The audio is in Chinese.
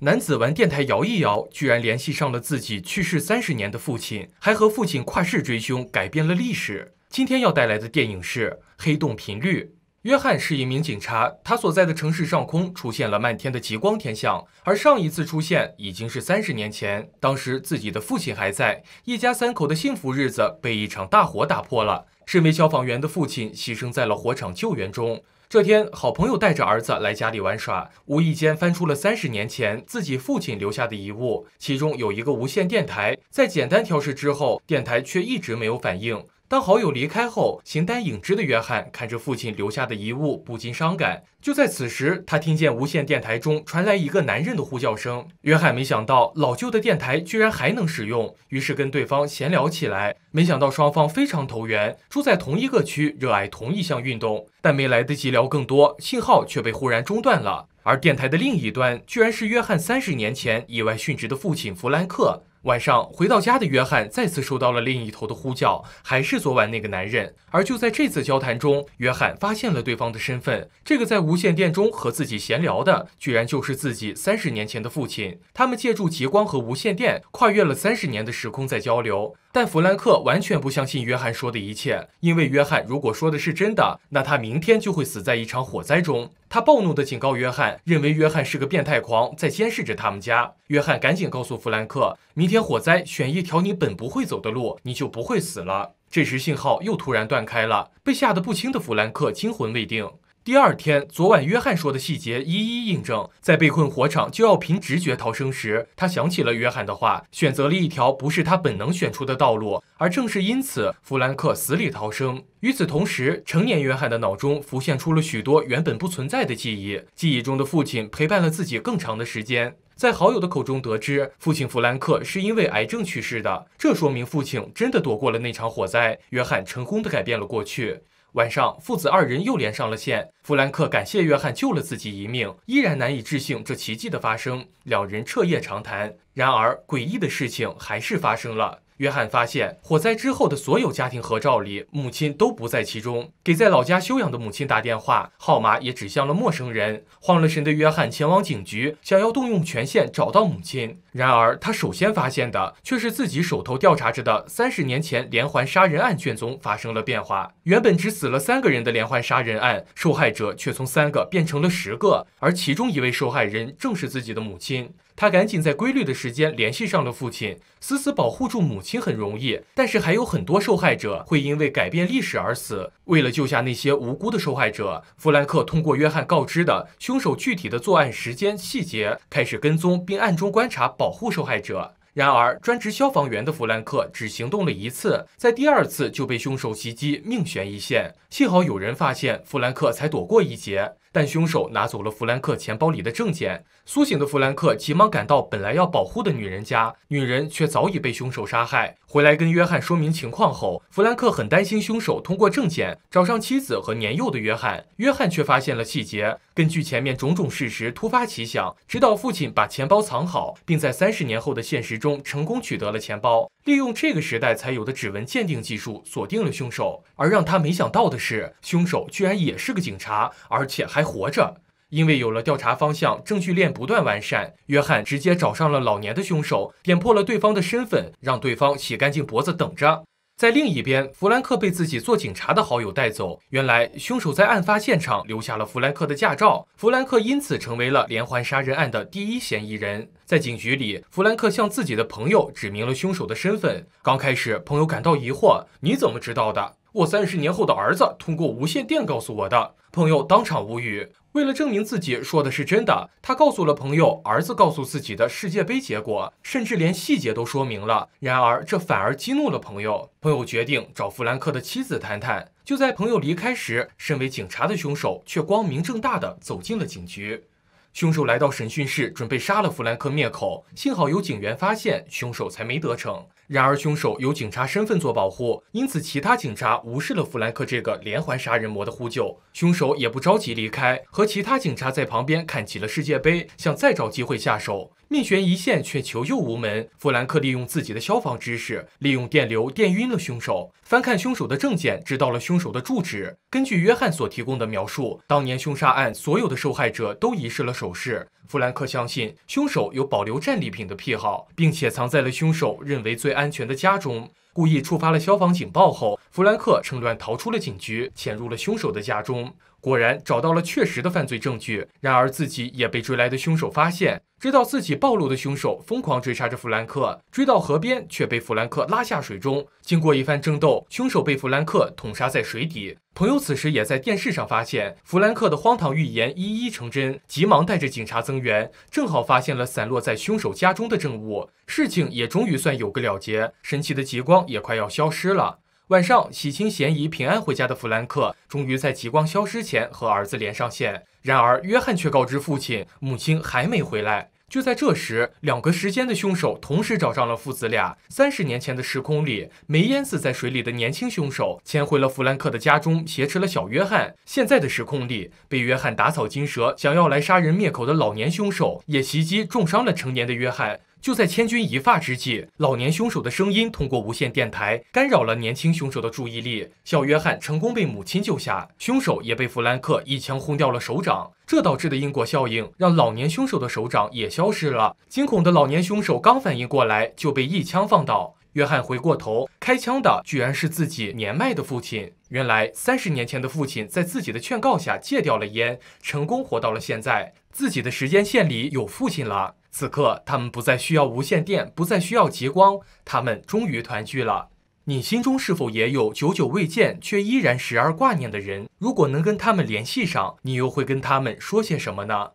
男子玩电台摇一摇，居然联系上了自己去世三十年的父亲，还和父亲跨世追凶，改变了历史。今天要带来的电影是《黑洞频率》。约翰是一名警察，他所在的城市上空出现了漫天的极光天象，而上一次出现已经是三十年前。当时自己的父亲还在，一家三口的幸福日子被一场大火打破了。身为消防员的父亲牺牲在了火场救援中。这天，好朋友带着儿子来家里玩耍，无意间翻出了三十年前自己父亲留下的遗物，其中有一个无线电台。在简单调试之后，电台却一直没有反应。当好友离开后，形单影只的约翰看着父亲留下的遗物，不禁伤感。就在此时，他听见无线电台中传来一个男人的呼叫声。约翰没想到，老旧的电台居然还能使用，于是跟对方闲聊起来。没想到双方非常投缘，住在同一个区，热爱同一项运动。但没来得及聊更多，信号却被忽然中断了。而电台的另一端，居然是约翰三十年前意外殉职的父亲弗兰克。晚上回到家的约翰再次收到了另一头的呼叫，还是昨晚那个男人。而就在这次交谈中，约翰发现了对方的身份，这个在无线电中和自己闲聊的，居然就是自己三十年前的父亲。他们借助极光和无线电，跨越了三十年的时空在交流。但弗兰克完全不相信约翰说的一切，因为约翰如果说的是真的，那他明天就会死在一场火灾中。他暴怒地警告约翰，认为约翰是个变态狂，在监视着他们家。约翰赶紧告诉弗兰克，明天火灾，选一条你本不会走的路，你就不会死了。这时信号又突然断开了，被吓得不轻的弗兰克惊魂未定。第二天，昨晚约翰说的细节一一印证。在被困火场就要凭直觉逃生时，他想起了约翰的话，选择了一条不是他本能选出的道路。而正是因此，弗兰克死里逃生。与此同时，成年约翰的脑中浮现出了许多原本不存在的记忆。记忆中的父亲陪伴了自己更长的时间。在好友的口中得知，父亲弗兰克是因为癌症去世的。这说明父亲真的躲过了那场火灾。约翰成功的改变了过去。晚上，父子二人又连上了线。弗兰克感谢约翰救了自己一命，依然难以置信这奇迹的发生。两人彻夜长谈。然而，诡异的事情还是发生了。约翰发现火灾之后的所有家庭合照里，母亲都不在其中。给在老家休养的母亲打电话，号码也指向了陌生人。慌了神的约翰前往警局，想要动用权限找到母亲。然而，他首先发现的却是自己手头调查着的三十年前连环杀人案卷宗发生了变化。原本只死了三个人的连环杀人案，受害者却从三个变成了十个，而其中一位受害人正是自己的母亲。他赶紧在规律的时间联系上了父亲，死死保护住母亲很容易，但是还有很多受害者会因为改变历史而死。为了救下那些无辜的受害者，弗兰克通过约翰告知的凶手具体的作案时间细节，开始跟踪并暗中观察保护受害者。然而，专职消防员的弗兰克只行动了一次，在第二次就被凶手袭击，命悬一线。幸好有人发现弗兰克，才躲过一劫。但凶手拿走了弗兰克钱包里的证件。苏醒的弗兰克急忙赶到本来要保护的女人家，女人却早已被凶手杀害。回来跟约翰说明情况后，弗兰克很担心凶手通过证件找上妻子和年幼的约翰。约翰却发现了细节，根据前面种种事实，突发奇想，指导父亲把钱包藏好，并在三十年后的现实中成功取得了钱包。利用这个时代才有的指纹鉴定技术，锁定了凶手。而让他没想到的是，凶手居然也是个警察，而且还活着。因为有了调查方向，证据链不断完善，约翰直接找上了老年的凶手，点破了对方的身份，让对方洗干净脖子等着。在另一边，弗兰克被自己做警察的好友带走。原来，凶手在案发现场留下了弗兰克的驾照，弗兰克因此成为了连环杀人案的第一嫌疑人。在警局里，弗兰克向自己的朋友指明了凶手的身份。刚开始，朋友感到疑惑：“你怎么知道的？”我三十年后的儿子通过无线电告诉我的朋友，当场无语。为了证明自己说的是真的，他告诉了朋友儿子告诉自己的世界杯结果，甚至连细节都说明了。然而这反而激怒了朋友，朋友决定找弗兰克的妻子谈谈。就在朋友离开时，身为警察的凶手却光明正大的走进了警局。凶手来到审讯室，准备杀了弗兰克灭口，幸好有警员发现，凶手才没得逞。然而，凶手有警察身份做保护，因此其他警察无视了弗兰克这个连环杀人魔的呼救。凶手也不着急离开，和其他警察在旁边看起了世界杯，想再找机会下手。命悬一线却求救无门，弗兰克利用自己的消防知识，利用电流电晕了凶手。翻看凶手的证件，知道了凶手的住址。根据约翰所提供的描述，当年凶杀案所有的受害者都遗失了首饰。弗兰克相信，凶手有保留战利品的癖好，并且藏在了凶手认为最安全的家中。故意触发了消防警报后，弗兰克趁乱逃出了警局，潜入了凶手的家中，果然找到了确实的犯罪证据。然而自己也被追来的凶手发现，知道自己暴露的凶手疯狂追杀着弗兰克，追到河边却被弗兰克拉下水中。经过一番争斗，凶手被弗兰克捅杀在水底。朋友此时也在电视上发现弗兰克的荒唐预言一一成真，急忙带着警察增援，正好发现了散落在凶手家中的证物，事情也终于算有个了结。神奇的极光。也快要消失了。晚上洗清嫌疑、平安回家的弗兰克，终于在极光消失前和儿子连上线。然而，约翰却告知父亲，母亲还没回来。就在这时，两个时间的凶手同时找上了父子俩。三十年前的时空里，没淹死在水里的年轻凶手潜回了弗兰克的家中，挟持了小约翰。现在的时空里，被约翰打草惊蛇，想要来杀人灭口的老年凶手也袭击，重伤了成年的约翰。就在千钧一发之际，老年凶手的声音通过无线电台干扰了年轻凶手的注意力。小约翰成功被母亲救下，凶手也被弗兰克一枪轰掉了手掌。这导致的因果效应让老年凶手的手掌也消失了。惊恐的老年凶手刚反应过来，就被一枪放倒。约翰回过头，开枪的居然是自己年迈的父亲。原来三十年前的父亲在自己的劝告下戒掉了烟，成功活到了现在。自己的时间线里有父亲了。此刻，他们不再需要无线电，不再需要极光，他们终于团聚了。你心中是否也有久久未见却依然时而挂念的人？如果能跟他们联系上，你又会跟他们说些什么呢？